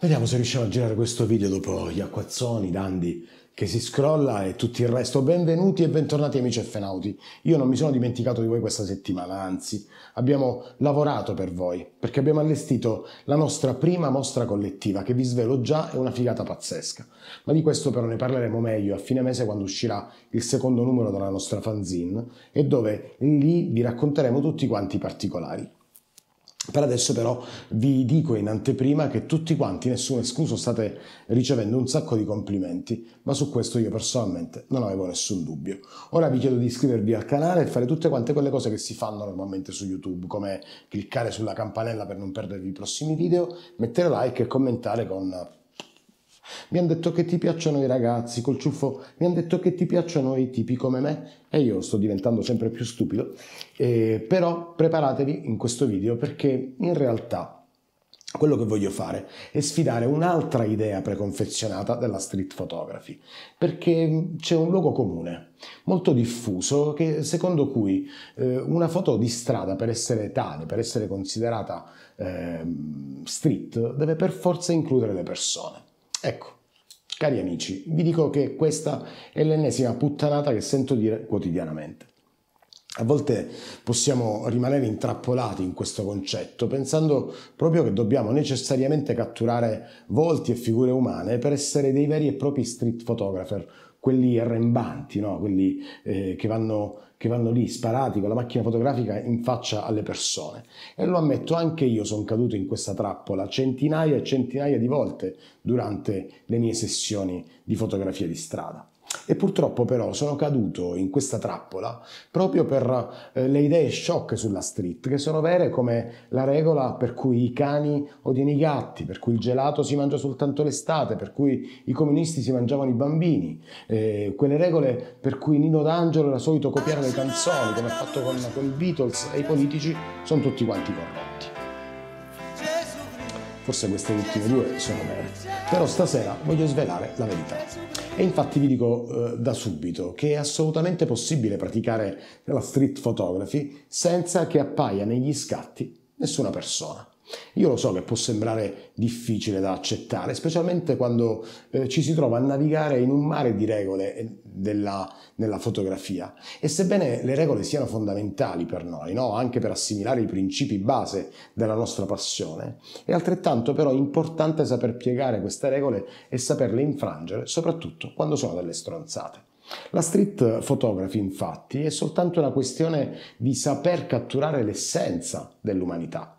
Vediamo se riusciamo a girare questo video dopo gli acquazzoni, i Dandi, che si scrolla e tutto il resto. Benvenuti e bentornati amici FNauti. Io non mi sono dimenticato di voi questa settimana, anzi, abbiamo lavorato per voi, perché abbiamo allestito la nostra prima mostra collettiva, che vi svelo già è una figata pazzesca. Ma di questo però ne parleremo meglio a fine mese quando uscirà il secondo numero della nostra fanzine e dove lì vi racconteremo tutti quanti i particolari. Per adesso però vi dico in anteprima che tutti quanti, nessuno escluso, state ricevendo un sacco di complimenti, ma su questo io personalmente non avevo nessun dubbio. Ora vi chiedo di iscrivervi al canale e fare tutte quante quelle cose che si fanno normalmente su YouTube, come cliccare sulla campanella per non perdervi i prossimi video, mettere like e commentare con mi hanno detto che ti piacciono i ragazzi col ciuffo, mi hanno detto che ti piacciono i tipi come me e io sto diventando sempre più stupido. Eh, però preparatevi in questo video perché in realtà quello che voglio fare è sfidare un'altra idea preconfezionata della street photography, perché c'è un luogo comune, molto diffuso, che, secondo cui eh, una foto di strada per essere tale, per essere considerata eh, street, deve per forza includere le persone. Ecco, cari amici, vi dico che questa è l'ennesima puttanata che sento dire quotidianamente. A volte possiamo rimanere intrappolati in questo concetto, pensando proprio che dobbiamo necessariamente catturare volti e figure umane per essere dei veri e propri street photographer, quelli arrembanti, no? quelli eh, che, vanno, che, vanno, lì sparati con la macchina fotografica in faccia alle persone. E lo ammetto, anche io sono caduto in questa trappola centinaia e centinaia di volte durante le mie sessioni di fotografia di strada. E purtroppo però sono caduto in questa trappola proprio per eh, le idee sciocche sulla street, che sono vere come la regola per cui i cani odiano i gatti, per cui il gelato si mangia soltanto l'estate, per cui i comunisti si mangiavano i bambini, eh, quelle regole per cui Nino D'Angelo era solito copiare le canzoni, come ha fatto con, con i Beatles, e i politici sono tutti quanti corrotti. Forse queste ultime due sono vere. Però stasera voglio svelare la verità. E infatti vi dico eh, da subito che è assolutamente possibile praticare la street photography senza che appaia negli scatti nessuna persona. Io lo so che può sembrare difficile da accettare, specialmente quando eh, ci si trova a navigare in un mare di regole eh, della, nella fotografia. E sebbene le regole siano fondamentali per noi, no? anche per assimilare i principi base della nostra passione, è altrettanto però importante saper piegare queste regole e saperle infrangere, soprattutto quando sono delle stronzate. La street photography, infatti, è soltanto una questione di saper catturare l'essenza dell'umanità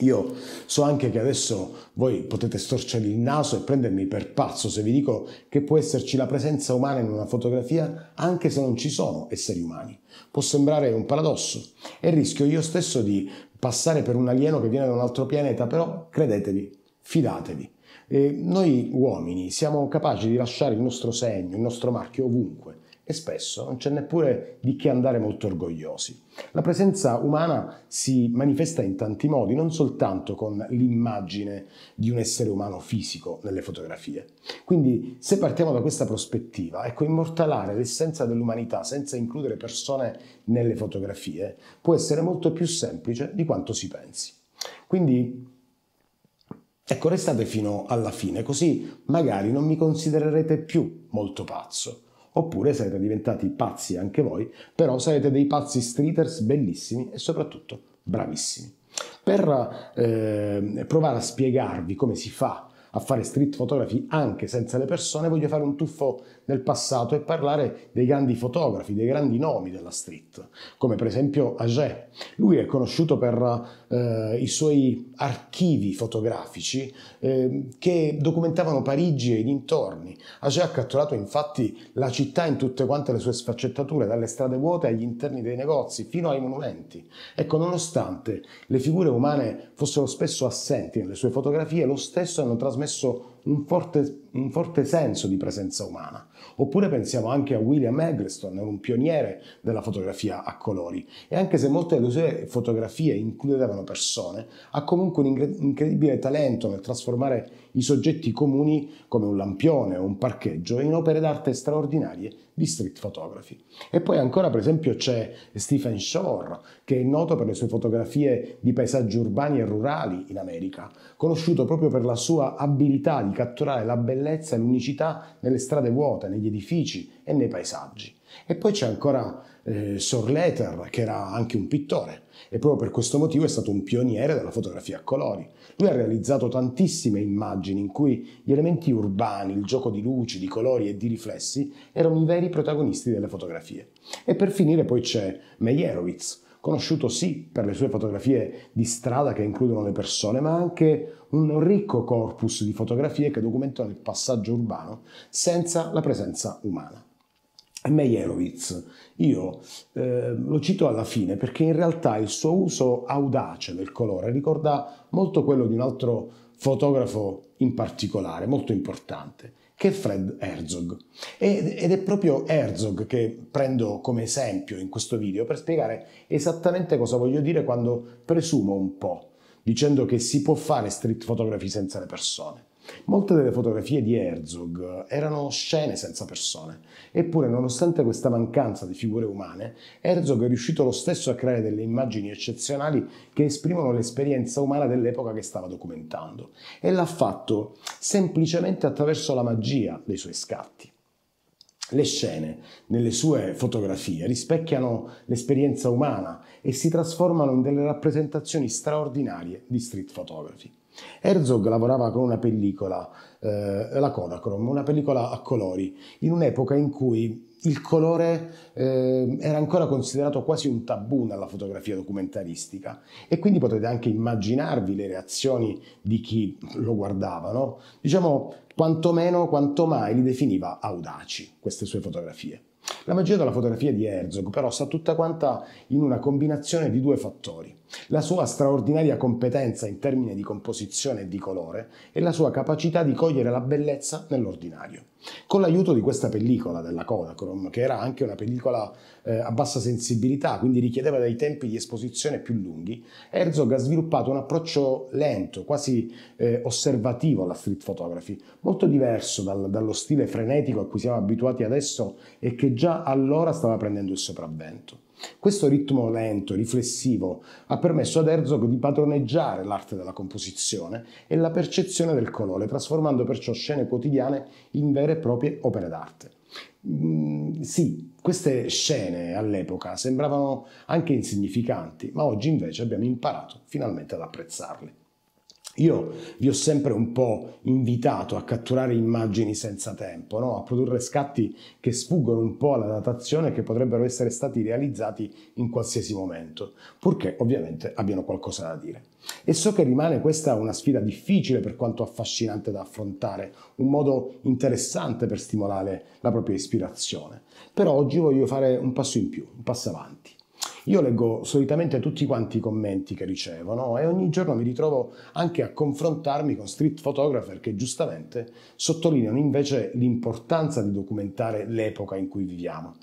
io so anche che adesso voi potete storcervi il naso e prendermi per pazzo se vi dico che può esserci la presenza umana in una fotografia anche se non ci sono esseri umani. Può sembrare un paradosso e rischio io stesso di passare per un alieno che viene da un altro pianeta, però credetevi, fidatevi. E noi uomini siamo capaci di lasciare il nostro segno, il nostro marchio ovunque e spesso non c'è neppure di che andare molto orgogliosi. La presenza umana si manifesta in tanti modi, non soltanto con l'immagine di un essere umano fisico nelle fotografie. Quindi se partiamo da questa prospettiva, ecco, immortalare l'essenza dell'umanità senza includere persone nelle fotografie può essere molto più semplice di quanto si pensi. Quindi ecco, restate fino alla fine, così magari non mi considererete più molto pazzo oppure sarete diventati pazzi anche voi, però sarete dei pazzi streeters bellissimi e soprattutto bravissimi. Per eh, provare a spiegarvi come si fa a fare street photography anche senza le persone, voglio fare un tuffo nel passato e parlare dei grandi fotografi, dei grandi nomi della street, come per esempio Agé. Lui è conosciuto per eh, i suoi archivi fotografici eh, che documentavano Parigi e i dintorni. Agé ha catturato infatti la città in tutte quante le sue sfaccettature, dalle strade vuote agli interni dei negozi fino ai monumenti. Ecco, nonostante le figure umane fossero spesso assenti nelle sue fotografie, lo stesso hanno trasmesso un forte, un forte senso di presenza umana. Oppure pensiamo anche a William Eggleston, un pioniere della fotografia a colori. E anche se molte delle sue fotografie includevano persone, ha comunque un incredibile talento nel trasformare i soggetti comuni come un lampione o un parcheggio in opere d'arte straordinarie di street photography. E poi ancora per esempio c'è Stephen Shore, che è noto per le sue fotografie di paesaggi urbani e rurali in America, conosciuto proprio per la sua abilità di catturare la bellezza e l'unicità nelle strade vuote, negli edifici e nei paesaggi. E poi c'è ancora eh, Sorletter, che era anche un pittore e proprio per questo motivo è stato un pioniere della fotografia a colori. Lui ha realizzato tantissime immagini in cui gli elementi urbani, il gioco di luci, di colori e di riflessi erano i veri protagonisti delle fotografie. E per finire poi c'è Meyerowitz, conosciuto sì per le sue fotografie di strada che includono le persone, ma anche un ricco corpus di fotografie che documentano il passaggio urbano senza la presenza umana. Mejerovic, io eh, lo cito alla fine perché in realtà il suo uso audace del colore ricorda molto quello di un altro fotografo in particolare, molto importante, che è Fred Herzog. Ed è proprio Herzog che prendo come esempio in questo video per spiegare esattamente cosa voglio dire quando presumo un po', dicendo che si può fare street photography senza le persone. Molte delle fotografie di Herzog erano scene senza persone, eppure nonostante questa mancanza di figure umane, Herzog è riuscito lo stesso a creare delle immagini eccezionali che esprimono l'esperienza umana dell'epoca che stava documentando e l'ha fatto semplicemente attraverso la magia dei suoi scatti. Le scene nelle sue fotografie rispecchiano l'esperienza umana e si trasformano in delle rappresentazioni straordinarie di street photography. Herzog lavorava con una pellicola, eh, la Kodachrome, una pellicola a colori, in un'epoca in cui il colore eh, era ancora considerato quasi un tabù nella fotografia documentaristica e quindi potete anche immaginarvi le reazioni di chi lo guardava, no? diciamo quantomeno quanto mai li definiva audaci queste sue fotografie. La magia della fotografia di Herzog però sta tutta quanta in una combinazione di due fattori la sua straordinaria competenza in termini di composizione e di colore e la sua capacità di cogliere la bellezza nell'ordinario. Con l'aiuto di questa pellicola della Kodachrome, che era anche una pellicola eh, a bassa sensibilità, quindi richiedeva dei tempi di esposizione più lunghi, Herzog ha sviluppato un approccio lento, quasi eh, osservativo alla street photography, molto diverso dal, dallo stile frenetico a cui siamo abituati adesso e che già allora stava prendendo il sopravvento. Questo ritmo lento, riflessivo, ha permesso ad Herzog di padroneggiare l'arte della composizione e la percezione del colore, trasformando perciò scene quotidiane in vere e proprie opere d'arte. Mm, sì, queste scene all'epoca sembravano anche insignificanti, ma oggi invece abbiamo imparato finalmente ad apprezzarle. Io vi ho sempre un po' invitato a catturare immagini senza tempo, no? a produrre scatti che sfuggono un po' alla datazione e che potrebbero essere stati realizzati in qualsiasi momento, purché ovviamente abbiano qualcosa da dire. E so che rimane questa una sfida difficile per quanto affascinante da affrontare, un modo interessante per stimolare la propria ispirazione, però oggi voglio fare un passo in più, un passo avanti io leggo solitamente tutti quanti i commenti che ricevono e ogni giorno mi ritrovo anche a confrontarmi con street photographer che giustamente sottolineano invece l'importanza di documentare l'epoca in cui viviamo.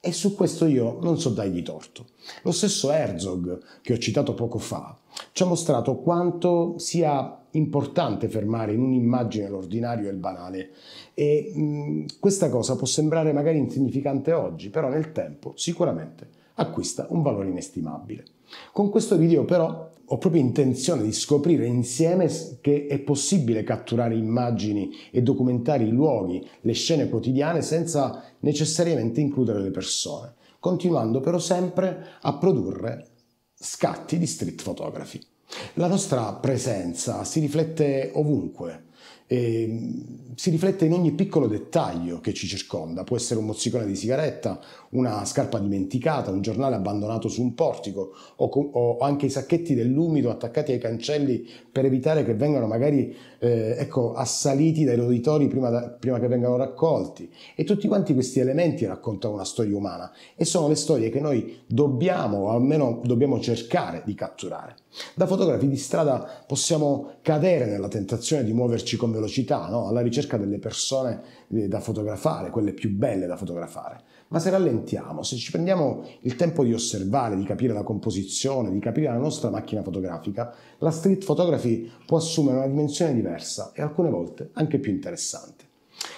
E su questo io non so dargli torto. Lo stesso Herzog, che ho citato poco fa, ci ha mostrato quanto sia importante fermare in un'immagine l'ordinario e il banale. E mh, questa cosa può sembrare magari insignificante oggi, però nel tempo sicuramente acquista un valore inestimabile. Con questo video però ho proprio intenzione di scoprire insieme che è possibile catturare immagini e documentare i luoghi, le scene quotidiane senza necessariamente includere le persone, continuando però sempre a produrre scatti di street photography. La nostra presenza si riflette ovunque, e ehm, si riflette in ogni piccolo dettaglio che ci circonda, può essere un mozzicone di sigaretta, una scarpa dimenticata, un giornale abbandonato su un portico o, o anche i sacchetti dell'umido attaccati ai cancelli per evitare che vengano magari eh, ecco, assaliti dai roditori prima, da, prima che vengano raccolti. E tutti quanti questi elementi raccontano una storia umana e sono le storie che noi dobbiamo, o almeno dobbiamo cercare di catturare. Da fotografi di strada possiamo cadere nella tentazione di muoverci con velocità, no? alla ricerca delle persone eh, da fotografare, quelle più belle da fotografare. Ma se rallentiamo, se ci prendiamo il tempo di osservare, di capire la composizione, di capire la nostra macchina fotografica, la street photography può assumere una dimensione diversa e alcune volte anche più interessante.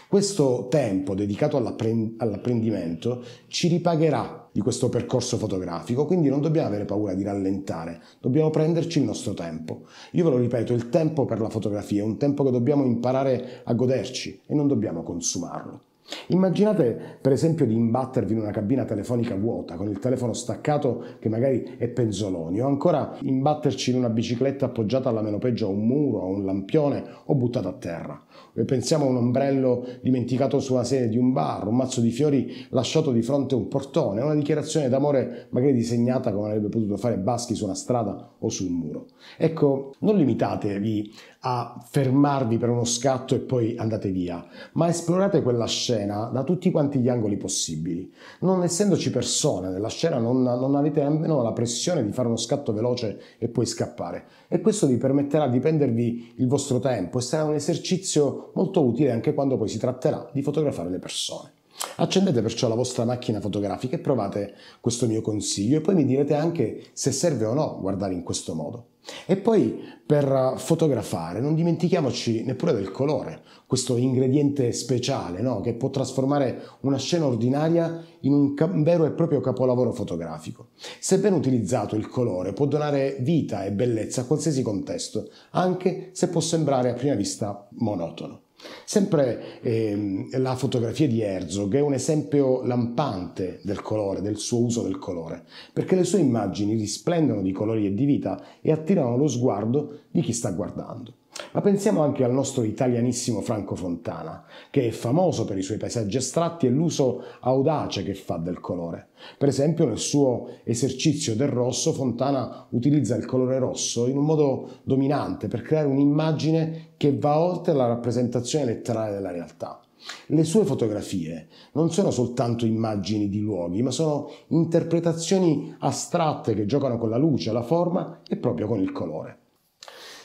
Questo tempo dedicato all'apprendimento ci ripagherà di questo percorso fotografico, quindi non dobbiamo avere paura di rallentare, dobbiamo prenderci il nostro tempo. Io ve lo ripeto, il tempo per la fotografia è un tempo che dobbiamo imparare a goderci e non dobbiamo consumarlo. Immaginate per esempio di imbattervi in una cabina telefonica vuota, con il telefono staccato che magari è penzoloni, o ancora imbatterci in una bicicletta appoggiata alla meno peggio a un muro, a un lampione o buttata a terra. Pensiamo a un ombrello dimenticato sulla sede di un bar, un mazzo di fiori lasciato di fronte a un portone, una dichiarazione d'amore magari disegnata come avrebbe potuto fare Baschi su una strada o su un muro. Ecco, non limitatevi a fermarvi per uno scatto e poi andate via, ma esplorate quella scena scena da tutti quanti gli angoli possibili. Non essendoci persone nella scena, non, non avete nemmeno la pressione di fare uno scatto veloce e poi scappare. E questo vi permetterà di prendervi il vostro tempo e sarà un esercizio molto utile anche quando poi si tratterà di fotografare le persone. Accendete perciò la vostra macchina fotografica e provate questo mio consiglio e poi mi direte anche se serve o no guardare in questo modo. E poi per fotografare non dimentichiamoci neppure del colore, questo ingrediente speciale no? che può trasformare una scena ordinaria in un vero e proprio capolavoro fotografico. Se ben utilizzato il colore può donare vita e bellezza a qualsiasi contesto, anche se può sembrare a prima vista monotono. Sempre ehm, la fotografia di Herzog è un esempio lampante del colore, del suo uso del colore, perché le sue immagini risplendono di colori e di vita e attirano lo sguardo di chi sta guardando. Ma pensiamo anche al nostro italianissimo Franco Fontana, che è famoso per i suoi paesaggi astratti e l'uso audace che fa del colore. Per esempio nel suo esercizio del rosso Fontana utilizza il colore rosso in un modo dominante per creare un'immagine che va oltre la rappresentazione letterale della realtà. Le sue fotografie non sono soltanto immagini di luoghi, ma sono interpretazioni astratte che giocano con la luce, la forma e proprio con il colore.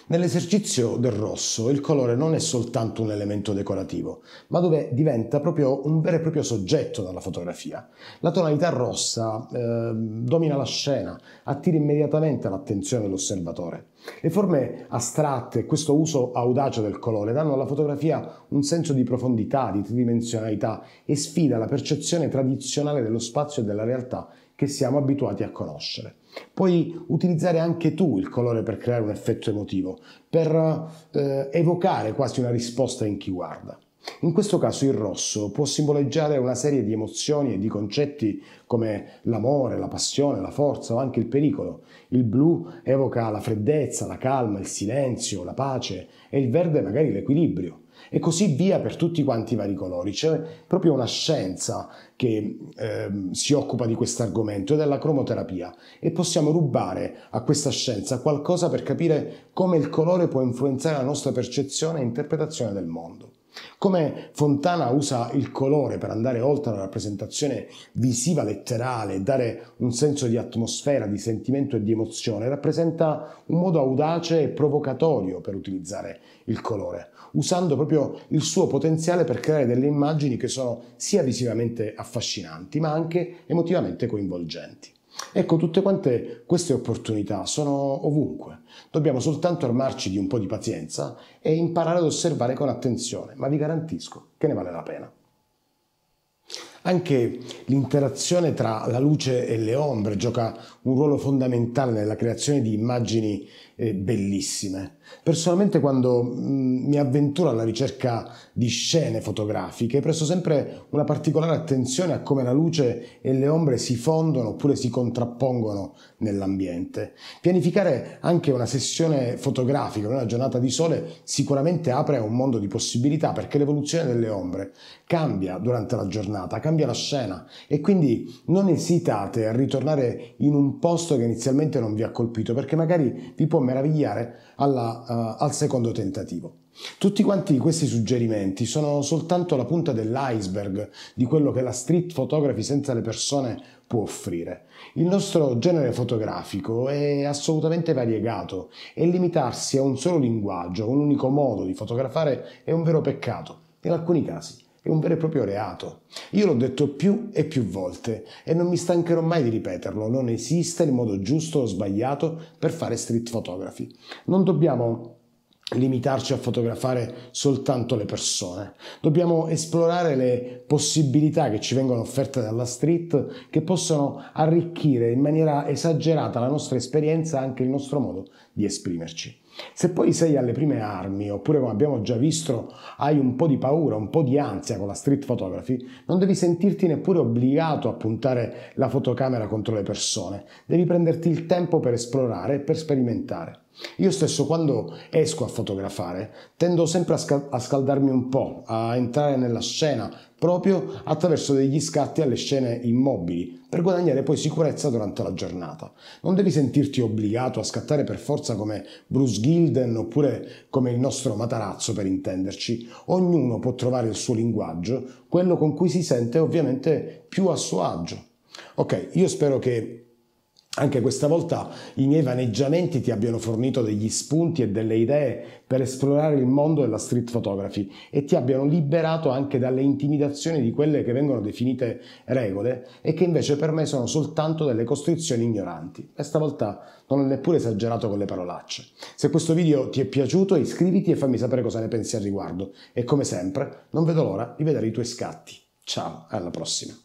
Nell'esercizio del rosso il colore non è soltanto un elemento decorativo, ma dove diventa proprio un vero e proprio soggetto della fotografia. La tonalità rossa eh, domina la scena, attira immediatamente l'attenzione dell'osservatore. Le forme astratte e questo uso audace del colore danno alla fotografia un senso di profondità, di tridimensionalità e sfida la percezione tradizionale dello spazio e della realtà che siamo abituati a conoscere. Puoi utilizzare anche tu il colore per creare un effetto emotivo, per eh, evocare quasi una risposta in chi guarda. In questo caso il rosso può simboleggiare una serie di emozioni e di concetti come l'amore, la passione, la forza o anche il pericolo. Il blu evoca la freddezza, la calma, il silenzio, la pace e il verde magari l'equilibrio e così via per tutti quanti i vari colori. C'è proprio una scienza che eh, si occupa di questo argomento ed è la cromoterapia e possiamo rubare a questa scienza qualcosa per capire come il colore può influenzare la nostra percezione e interpretazione del mondo. Come Fontana usa il colore per andare oltre la rappresentazione visiva letterale e dare un senso di atmosfera, di sentimento e di emozione, rappresenta un modo audace e provocatorio per utilizzare il colore usando proprio il suo potenziale per creare delle immagini che sono sia visivamente affascinanti ma anche emotivamente coinvolgenti. Ecco, tutte quante queste opportunità sono ovunque. Dobbiamo soltanto armarci di un po' di pazienza e imparare ad osservare con attenzione, ma vi garantisco che ne vale la pena. Anche l'interazione tra la luce e le ombre gioca un ruolo fondamentale nella creazione di immagini bellissime. Personalmente quando mm, mi avventuro alla ricerca di scene fotografiche presto sempre una particolare attenzione a come la luce e le ombre si fondono oppure si contrappongono nell'ambiente. Pianificare anche una sessione fotografica, una giornata di sole, sicuramente apre un mondo di possibilità perché l'evoluzione delle ombre cambia durante la giornata, cambia la scena e quindi non esitate a ritornare in un posto che inizialmente non vi ha colpito perché magari vi può meravigliare alla, uh, al secondo tentativo. Tutti quanti questi suggerimenti sono soltanto la punta dell'iceberg di quello che la street photography senza le persone può offrire. Il nostro genere fotografico è assolutamente variegato e limitarsi a un solo linguaggio, a un unico modo di fotografare è un vero peccato, in alcuni casi è un vero e proprio reato. Io l'ho detto più e più volte e non mi stancherò mai di ripeterlo, non esiste il modo giusto o sbagliato per fare street photography. Non dobbiamo limitarci a fotografare soltanto le persone. Dobbiamo esplorare le possibilità che ci vengono offerte dalla street che possono arricchire in maniera esagerata la nostra esperienza e anche il nostro modo di esprimerci. Se poi sei alle prime armi, oppure come abbiamo già visto hai un po' di paura, un po' di ansia con la street photography, non devi sentirti neppure obbligato a puntare la fotocamera contro le persone, devi prenderti il tempo per esplorare e per sperimentare. Io stesso quando esco a fotografare tendo sempre a, scal- a, scaldarmi un po', a entrare nella scena proprio attraverso degli scatti alle scene immobili per guadagnare poi sicurezza durante la giornata. Non devi sentirti obbligato a scattare per forza come Bruce Gilden oppure come il nostro Matarazzo per intenderci. Ognuno può trovare il suo linguaggio, quello con cui si sente ovviamente più a suo agio. Ok, io spero che anche questa volta i miei vaneggiamenti ti abbiano fornito degli spunti e delle idee per esplorare il mondo della street photography e ti abbiano liberato anche dalle intimidazioni di quelle che vengono definite regole e che invece per me sono soltanto delle costrizioni ignoranti. E stavolta non ho neppure esagerato con le parolacce. Se questo video ti è piaciuto iscriviti e fammi sapere cosa ne pensi al riguardo e come sempre non vedo l'ora di vedere i tuoi scatti. Ciao, alla prossima!